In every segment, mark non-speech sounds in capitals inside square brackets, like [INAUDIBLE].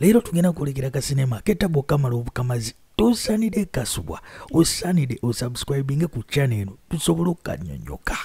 leero tugenda kukulekera kasinema ketabo kamala obukamazi tosanide kasubwa osanide osubscribinge ku channel eno tusobole okukanyonyoka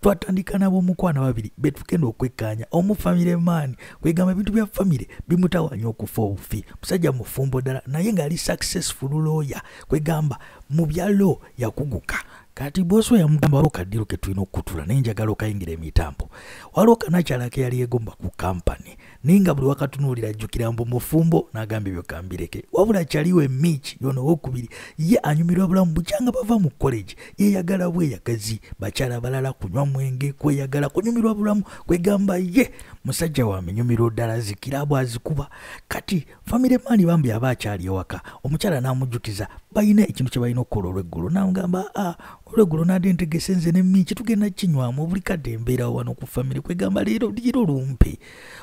twatandika nabo mukwana babiri betugenda okwekkaanya omu famire maani kwegamba ebintu bya famire bimutawanya okufa obufi musajja mufumbo ddala naye ng'ali successful lawyer kwegamba mu bya yakuguka kati boso we yamugamba waliwo kaddiro ke tulina okutula naye njagala okayingira emitambo waliwo kanakyala ke yali egomba ku kampani naye nga buli wakatunuulira ajjukira mbu mufumbo n'agambye kambireke wabula kyaliwo emiiki yono owokubiri ye anyumirwa bulamu bukyanga bava mu koleji yeeyagala bweyagazi bakyala balala kunywa mwenge kweyagala kunyumirwa bulamu kwegamba ye musajja wange nyumirwa ddala zikira bwazikuba kati famire maani bambi aba akyali ewaka omukyala n'amujjukiza balina ekintu kyebalina okukola olweggulo namugamba a olweggulo nadi ntegese nze nemmi kitugenda kinywamu obuli kadde embeerawo wano ku famire kwegamba leero liira olumpe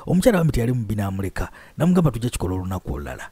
omukyala wami tiyali mubina amuleka namugamba tujja kikola olunaku olulala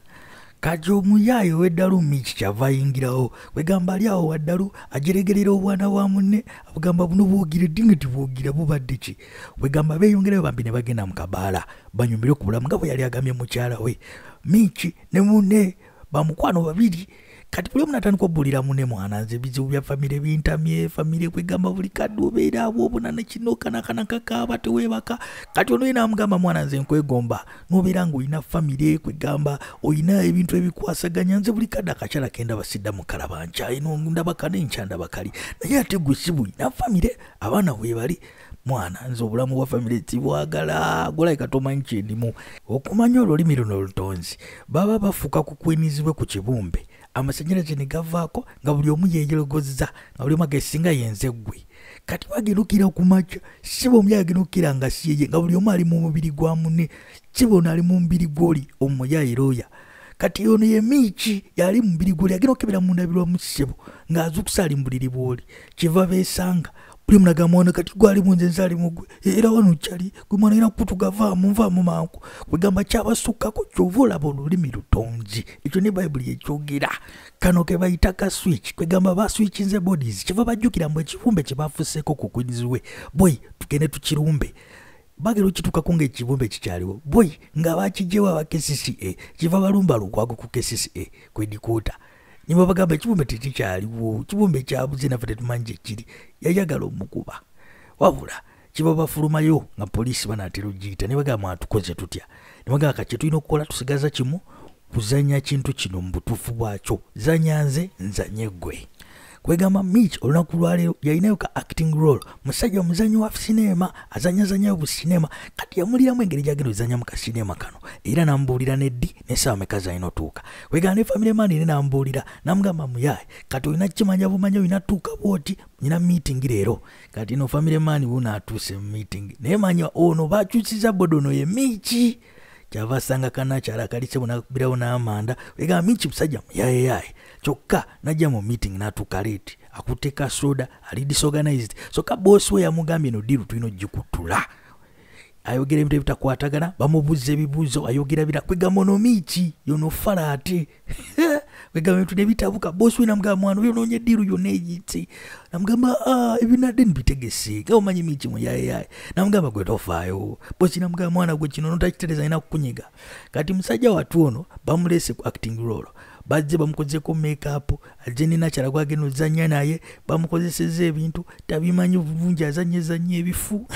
kati omuyaayi ow'eddalu miiki kyava ayingirawo kwegamba ali awo waddalu ajeregerera obwana bwa munne abugamba buno bwogire ddinga tibwogira bubadde ki kwegamba beeyongerayo bambi ne bagenda mu kabaala banyumire ku bulamu nga bwe yali agambye mukyala we miiki ne munne bamukwano babiri kati buli omunatandika obulira mune mwana nze bizibu bya famire bintamye famire kwegamba buli kaddi obeeraabwa obunana kino kanakanakakaaba teweebaka kati ono yenamugamba mwana nze nkwegomba nobeera nga olina famire kwegamba olina ebintu ebikwasaganya nze buli kadde akakyala kenda basidda mukalabanca ndabakanenkyandabakali naye ate gwesibuina famire abaana webali mwana nze obulamu bwa famire tibwagala gulaika tomanyi kyendimu okumanya olulimi luno olutonzi baba bafuuka kukwinizibwe ku kibumbe amasanyalaze ne gavaako nga buli omu yeyologoza nga buli omu agesinga yenze ggwe kati waginukira okumaca sibo omuyaa aginukira nga siye nga buli omu ali mu mubiri gwa mune sibo ono ali mu mubiri gwoli omumuyayiroya kati ono ye miiki yali mumubiri gwoli aginaokebera mundabirwa mu sibo ng'azukusa ali mubuliri bwoli kyeva besanga buli munaga mwana kati gwali munze nzali mugwe era wanukyali gwe mwana era kutugavaamu nvaamu mangu kwegamba kyabasukkako kyova olaba olulimi lutonzi ekyo ne bayibuli ekyogera kano ke bayita ka switch kwegamba baswitch nze bodies kyeva bajjukira mbu ekibumbe kyebafuseeko ku kwinziwe boy tugende tukirumbe bagera okituukako ngaekibumbe kikyaliwo boy nga bakijewo aba kcca kyeva balumba lukwago ku kcca kwedikuuta nebabagamba ekibumbe tekikyaliwo kibumbe kyabuze nafe tetumanyi gyekiri yayagala omukuba wabula kibabafulumayo nga poliisi banatera ogiyita nebagamba atukoze tutya nebagamba kati tulina okukola tusigaza kimu kuzanya kintu kino mu butuufu bwakyo zanya nze nzanye gwe kwegamba mich olunaku lwaleero yalinayo ka acting role musajja omuzanyi wa sinema azanyazanyayo bu sinema kati yamuliramu engeri gyagenda ozanyamu ka sinema kano era namubuulira neddi nesaawa meka zalina otuuka kwegamba ne famiry mani ere namubuulira namugamba muyaye kati olina kimanya bumanya olinatuuka bwoti nyina meeting leero kati no famiry mani bunaatuuse mu meeting naye manya ono bakyusiza bodono ye miiki kyava asanga kanakyala akalisebwe nabirawo n'amanda egamba minki musajja muyayeyaye kyokka najja mu meeting n'atuuka leeti akutte kasoda ali disorganized soka boosi we yamugambye no diru tulina ogikutula ayogera ebintu ebitakwatagana bamubuuza ebibuuzo ayogera bira kwegamonomiki yonofala ate [LAUGHS] wegamba bintu nebitabuka bosi namugamba mwana oyo onoonya ediiru yonna egiti namugamba ah, ebinadde nibitegese nga omanyi mikimu yayeyaye namugamba gwe tofaayo bosi namugamba mwana gwe kino notakitereza ina kukunyiga kati musajja watu ono bamulese ku acting role bazze bamukozeko makeup aje ninakyala gwagenda ozanya naye bamukozeseza ebintu tabimanyi bulungi azanya ezanya ebifu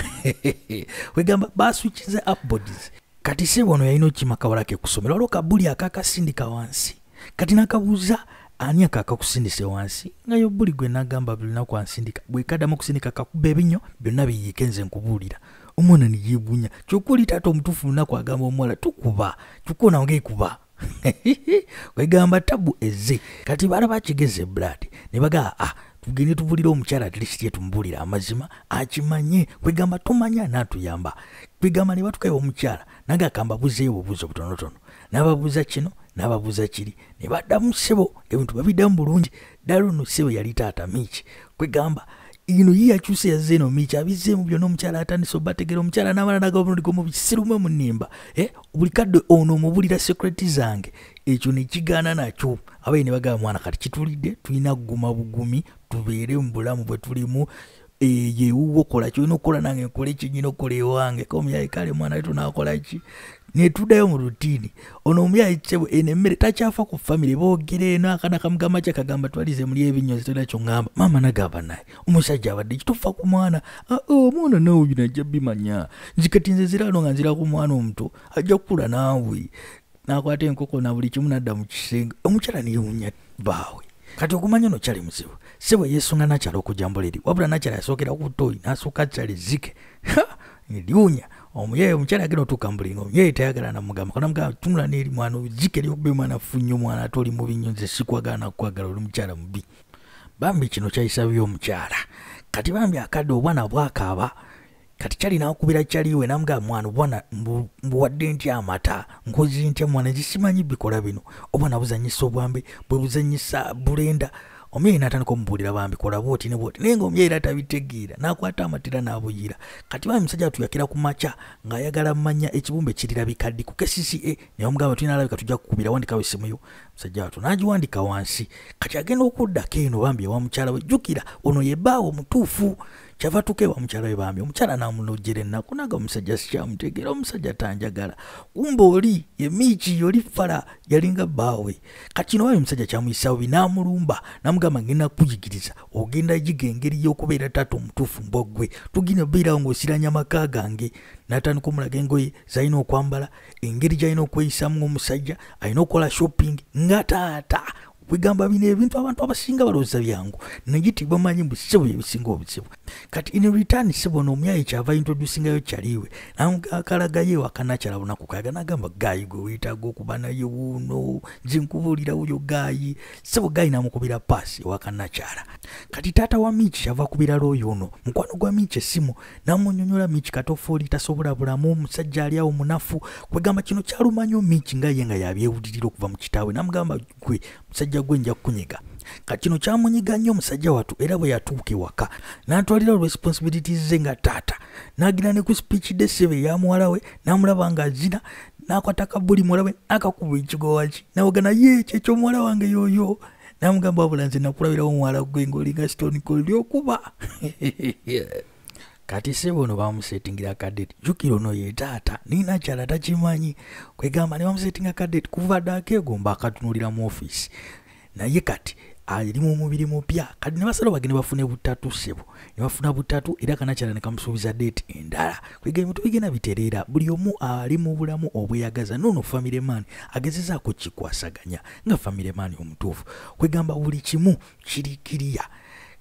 [LAUGHS] wegamba baswitchiza upbodies kati sebono yalina okimakawalake kusomera waliwo kabuli akakasindika wansi kati nakabuuza ani ako akakusindise wansi ngayo buli gwe nagamba bulinaku ansindika bwekadamu okusindika kakuba ebinyo byonna biyiike nze nkubuulira omwana niyebunya kyokka oli taata omutuufu lunaku agamba omuwala tukuba kyokka onawongaekuba kwegamba [LAUGHS] tabu eze kati balaba kigeze blad ne bagaa ah, tugende tubulira omukyala atlist yetumubuulira amazima akimanye kwegamba tumanya naatuyamba kwegamba ne batukayiwa omukyala nage akamba buzeyo bubuuzo butonotono nababuuza kino nababuuza kiri nebaddamu sebo ngaebintu babiddamu bulungi ddala no sebo yali taata miiki kwegamba ino ye yakyusa yazza eno miiki abizzeemu byonna omukyala atandisa obategera omukyala namala nagabnigomu bikisiruma mu nnimba eh, buli kadde ono omubulira sekureti zange ekyo nekigaana nakyo abaye ne bagaba mwana kati kitulidde tulina kuguma bugumi tubeere mu bulamu bwe tulimu eh, yewuwa okola kyolina okukola nange nkole ki nyina okola ewange komuyaikale mwana wetu nakolaki netudayo mu rutini ono omuli ayitsebwe eno emmere takyafa ku famire boogera eno akana kamugamba kyakagamba twalize muli ebinyozi tonakyo ngamba maama nagamba naye omusajja abadde kitufa ku mwana omwana naawe yu najja bimanya nzikati nze ziraano nga nzira ku mwana omuto ajja kukula naawe nakwata enkoko na buli kimu nadda mu kisenga omukyala niyewunya baawe kati okumanya nokyali muzibu sebwe yesunga nakyala okujambula eri wabula nakyala yasookera kutoyi nasooka akyala ezzike liwunya omuyeeyi omukyala agenda otuukambulinga omuyeeyi tayagala namugamba konamugamba tunula neri mwana ozike lyokuba omwana funya omwana ate oli mubi nnyo nze sikwagala nakukwagala oli mukyala mubi bambi kino kyayisabyo omukyala kati bambi akadde obwana bwakaaba kati kyali nakubira kyaliwe namuga mwana obwana mbuwadde ntya amata nkozi ntya mwana nze simanyi bikola bino obwana buzanyisa obwambe bwe buzanyisa bulenda omuyi era tanikomubuulira bambikola bwoti ne bwoti naye ngaomuyi era tabitegeera nakwata amatera n'abuyira kati bambi musajja atuyakira ku makya ng'ayagala mmanya ekibumbe kirirabikaddi ku kcca naye omugamba tuyina alabika tujja kukubira wandikawo essimu yo musajja wattu n'agiwandika wansi kati agenda okuddako eno bambi ewamukyala we jjukira ono yebbaawo mutuufu kyava tuka ewamukyala we bambi omukyala n'amunojjera ennaku naga omusajja sikyamutegeera omusajja tanjagala kumba oli yemiiki yoli fala yalinga bbaawe kati kino bambi omusajja kyamuyisaawo bi n'amulumba namugamba ngenda kuyigiriza ogenda giga engeri y'okubeera taata omutuufu mbwaggwe tugina obeerawo ng'osiranya maka gange natandika omulaga engoye zalina okwambala engeri gyalina okweyisamu omusajja alina okukola shopping nga taata wegamba bino ebintu abantu abasinga balowooza byangu naye tibamanyi busebu yebisinga obuzibu kati in retan sebo noomuyayi kyava introducingayo kyaliwe nakalagayo ewakanakyala bunaku kayaga nagamba gaayi gwe weetaaga okuba naye wuuno nzenkubuulira wuyo gaayi sebo gaayi namukubira paasi ewakanakyala kati taata wa miiki kyava kubira looyo ono mukwano gwa miiki essimu namunyonyola miiki katofooli tasobola bulamu omusajja aliawo munafu kwegamba kino kyalumanyi miiki nga ye nga yabyewulirira okuva mu kitaawe namugamba gwe musajja omusajja gwe nja kkunyiga ka kino kyamunyiga nnyo omusajja watu era bwe yatuuka ewaka n'atwalira responsibilities ze nga taata n'agira ne ku speech de sebe yamuwala we n'amulaba ngaazina n'akwata kabuli mulawe n'akakuba ekigowaki nawogana ye kyekyomuwala wange yoyo namugamba wabula nze nakulabirawo omuwala gwe ngaolinga stone col lyokuba [LAUGHS] kati sebe ono bamusetingira kadet jukira ono ye taata nina kyala takimanyi kwegamba ne bamusetinga kadet kuva daakeegomba akatunulira mu offisi naye kati ali ah, mu mubiri mupya kati nebasalo bage nebafuna butatu sebo nebafuna butatu era kanakyala nekamusuubiza deti endala kwiga ebintu bigenda biterera buli omu ali mu bulamu obweyagaza nono famire mani agezezaako kikwasaganya nga famire mani omutuufu kwegamba buli kimu kirikiriya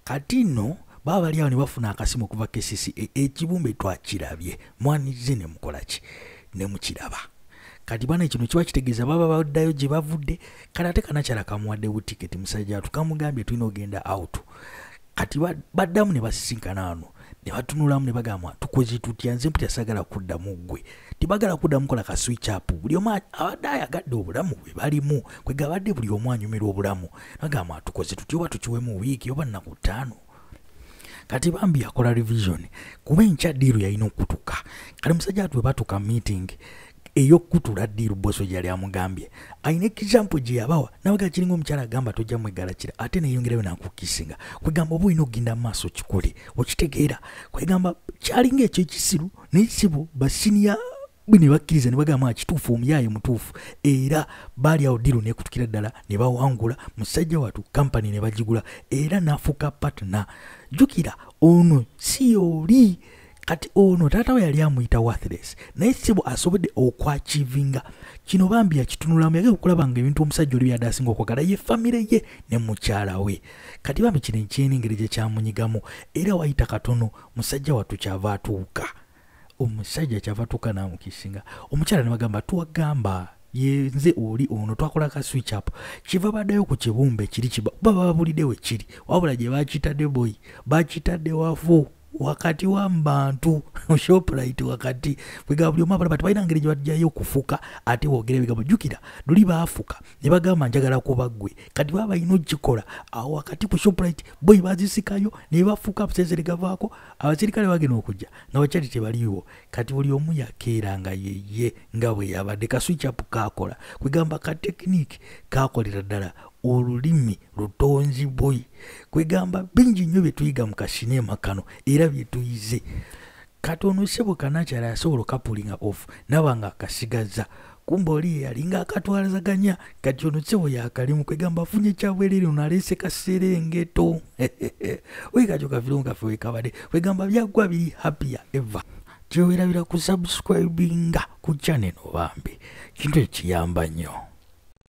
kati nno baba bali awo nebafuna akasimu okuva kesisi ekibumbe twakirabye mwanize nemukolaki nemukiraba kati bana kino kiba kitegeeza baba baddayo gye bavudde kati ate kanakyala kamuwadde wutiketi musajja atu kamugambye tulina ogenda out kati baddamu ne basisinkanaano ne batunulamu ne bagamba tukoze tutya nze mpu tyasagala kuddamu ggwe tibagala kuddamu kola ka switch up buli omu abadde ayagadde obulamu bwe balimu kwegabadde buli omu anyumira obulamu bagamba tukoze tutya oba tukiwemu wiiki oba nnaku ttaano kati bambi yakola revision kuba enkya diiru yalina okutuka kale musajja atu bwe batuka meeting eyokkutula ddi luboso gyeyali amugambye alina ekisampu gye yabawa nabagala kiringa omukyala agamba tojjamwegalakira ate neyongerayo nankukisinga kwegamba oba olina okugenda mu maaso kikole okitegeera kwegamba kyalinga ekyo ekisiru nayekisibu basiniya nebakkiriza nebagamba kituufu omuyaayo mutuufu era baali awo diru nekutukira ddala nebawangula musajja watu kampany nebagigula era nafuuka patna jukira ono si yooli kati ono taata we yali amuyita worthless naye sibo asobodde okwachivinga kino bambi yakitunulamu yagee okulaba nga ebintu omusajja oli byadasinga okwagala ye famire ye ne mukyala we kati bambi kino enkyeningeri gye kyamunyigamu era wayita katono musajja watu kyava atuuka omusajja kyava atuuka namukisinga omukyala ne bagamba tuwagamba yenze oli ono twakola ka switch up kyeva baddayo ku kibumba ekiri kiba baba babulidde wekiri wabula gye bakitadde boyi bakitadde wafu wakati wa mbantu [LAUGHS] shoprit wakati bwegaba buli omapalapa tebalina ngeri gyebajjayo okufuka ate wogera ebigambo jjukira luli baafuka ne bagamba njagala kubaggwe kati baa balina okukikola awo wakati ku shoprit bwe bazisikayo ne bafuka buseesere gavaako abaserikale bagenda okujja nabakyali tebaliiwo kati buli omu yakeeranga yeye nga bwe yabadde kaswichapu kaakola kwegamba ka tekiniiki kaakolera ddala olulimi lutonzi boy kwegamba bingi nnyo byetuyiga mu kasineema kano era byetuyize kati ono sebwekanakyala yasobola okapulinga off naba nga akasigaza kumba oli yeyalinga akatwalazaganya kati ono sebwe yakalimu kwegamba afunye ekyabwerere ono alese kaserengeto wekakyo [LAUGHS] kafirmu kaffe wekabadde kwegamba byagwa biri happier ever kyewerabira ku subscribinga ku channel obambe kintu ekiyamba nnyo